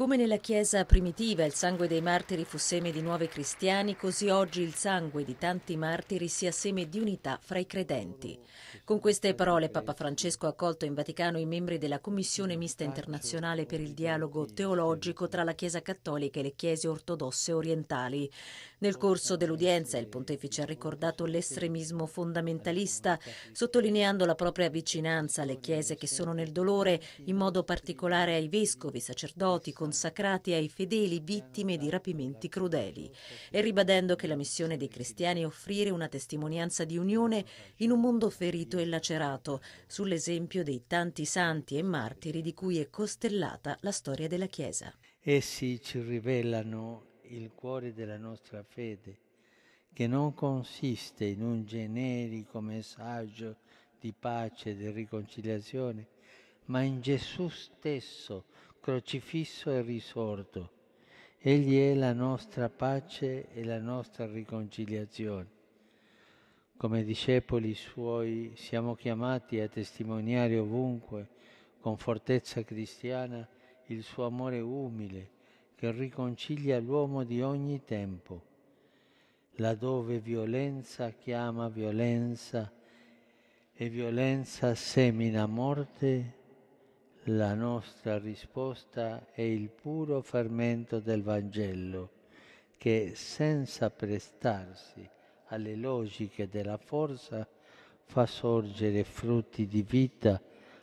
Come nella Chiesa primitiva il sangue dei martiri fu seme di nuovi cristiani, così oggi il sangue di tanti martiri sia seme di unità fra i credenti. Con queste parole Papa Francesco ha accolto in Vaticano i membri della Commissione Mista Internazionale per il Dialogo Teologico tra la Chiesa Cattolica e le Chiese Ortodosse Orientali. Nel corso dell'udienza il Pontefice ha ricordato l'estremismo fondamentalista, sottolineando la propria vicinanza alle Chiese che sono nel dolore, in modo particolare ai vescovi, sacerdoti, contadini consacrati ai fedeli vittime di rapimenti crudeli e ribadendo che la missione dei cristiani è offrire una testimonianza di unione in un mondo ferito e lacerato, sull'esempio dei tanti santi e martiri di cui è costellata la storia della Chiesa. Essi ci rivelano il cuore della nostra fede, che non consiste in un generico messaggio di pace e di riconciliazione, ma in Gesù stesso, crocifisso e risorto. Egli è la nostra pace e la nostra riconciliazione. Come discepoli suoi siamo chiamati a testimoniare ovunque, con fortezza cristiana, il suo amore umile che riconcilia l'uomo di ogni tempo. Laddove violenza chiama violenza e violenza semina morte, la nostra risposta è il puro fermento del Vangelo, che senza prestarsi alle logiche della forza fa sorgere frutti di vita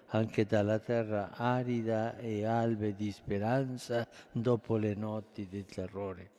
anche dalla terra arida e albe di speranza dopo le notti di terrore.